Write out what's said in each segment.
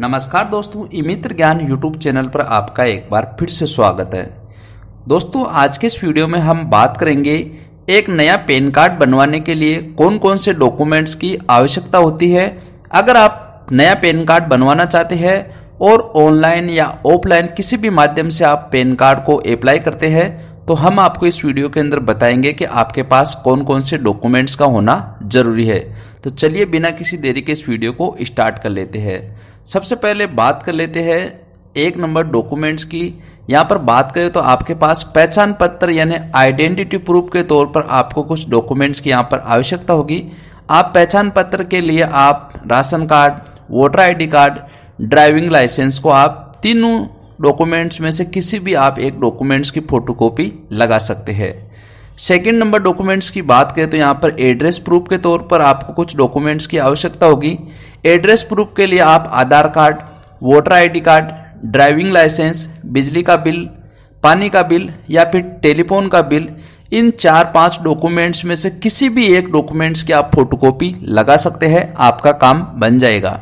नमस्कार दोस्तों इमित्र ज्ञान यूट्यूब चैनल पर आपका एक बार फिर से स्वागत है दोस्तों आज के इस वीडियो में हम बात करेंगे एक नया पैन कार्ड बनवाने के लिए कौन कौन से डॉक्यूमेंट्स की आवश्यकता होती है अगर आप नया पैन कार्ड बनवाना चाहते हैं और ऑनलाइन या ऑफलाइन किसी भी माध्यम से आप पैन कार्ड को अप्लाई करते हैं तो हम आपको इस वीडियो के अंदर बताएंगे कि आपके पास कौन कौन से डॉक्यूमेंट्स का होना जरूरी है तो चलिए बिना किसी देरी के इस वीडियो को स्टार्ट कर लेते हैं सबसे पहले बात कर लेते हैं एक नंबर डॉक्यूमेंट्स की यहाँ पर बात करें तो आपके पास पहचान पत्र यानी आइडेंटिटी प्रूफ के तौर पर आपको कुछ डॉक्यूमेंट्स की यहाँ पर आवश्यकता होगी आप पहचान पत्र के लिए आप ration card voter ID card driving licence को आप तीनों डॉक्यूमेंट्स में से किसी भी आप एक डॉक्यूमेंट्स की फोटोकॉपी लगा सकते हैं सेकेंड नंबर डॉक्यूमेंट्स की बात करें तो यहाँ पर एड्रेस प्रूफ के तौर पर आपको कुछ डॉक्यूमेंट्स की आवश्यकता होगी एड्रेस प्रूफ के लिए आप Aadhaar card voter ID card driving licence बिजली का बिल पानी का बिल या फिर टेलीफोन का बिल इन चार पांच डॉक्यूमेंट्स में से किसी भी एक डॉक्यूमेंट्स की आप फोटोकॉपी लगा सकते हैं आपका काम बन जाएगा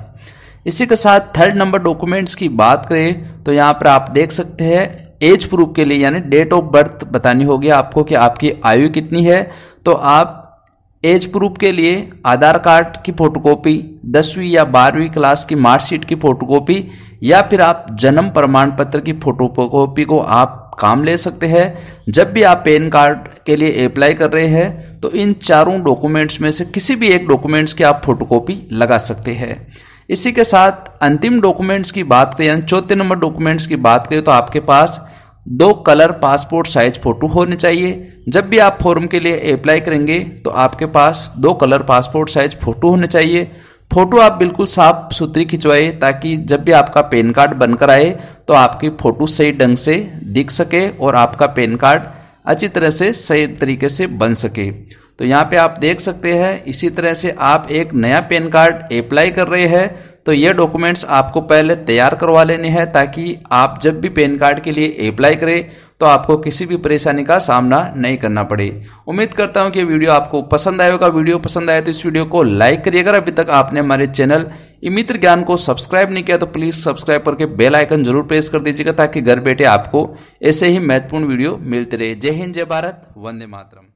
इसी के साथ थर्ड नंबर डॉक्यूमेंट्स की बात करें तो यहाँ पर आप देख सकते हैं एज प्रूफ के लिए यानी डेट ऑफ बर्थ बतानी होगी आपको कि आपकी आयु कितनी है तो आप एज प्रूफ के लिए आधार कार्ड की फोटोकॉपी दसवीं या बारहवीं क्लास की मार्कशीट की फोटोकॉपी या फिर आप जन्म प्रमाण पत्र की फोटोकॉपी को आप काम ले सकते हैं जब भी आप पैन कार्ड के लिए अप्लाई कर रहे हैं तो इन चारों डॉक्यूमेंट्स में से किसी भी एक डॉक्यूमेंट्स की आप फोटोकॉपी लगा सकते हैं इसी के साथ अंतिम डॉक्यूमेंट्स की बात करें यानी चौथे नंबर डॉक्यूमेंट्स की बात करें तो आपके पास दो कलर पासपोर्ट साइज फ़ोटो होने चाहिए जब भी आप फॉर्म के लिए अप्लाई करेंगे तो आपके पास दो कलर पासपोर्ट साइज फ़ोटो होने चाहिए फ़ोटो आप बिल्कुल साफ सुथरी खिंचवाए ताकि जब भी आपका पैन कार्ड बनकर आए तो आपकी फ़ोटो सही ढंग से दिख सके और आपका पैन कार्ड अच्छी तरह से सही तरीके से बन सके तो यहाँ पे आप देख सकते हैं इसी तरह से आप एक नया पैन कार्ड अप्लाई कर रहे हैं तो ये डॉक्यूमेंट्स आपको पहले तैयार करवा लेने हैं ताकि आप जब भी पैन कार्ड के लिए अप्लाई करें तो आपको किसी भी परेशानी का सामना नहीं करना पड़े उम्मीद करता हूँ कि वीडियो आपको पसंद आएगा वीडियो पसंद आए तो इस वीडियो को लाइक करिए अगर अभी तक आपने हमारे चैनल इमित्र ज्ञान को सब्सक्राइब नहीं किया तो प्लीज़ सब्सक्राइब करके बेल आइकन जरूर प्रेस कर दीजिएगा ताकि घर बैठे आपको ऐसे ही महत्वपूर्ण वीडियो मिलते रहे जय हिंद जय भारत वंदे मातरम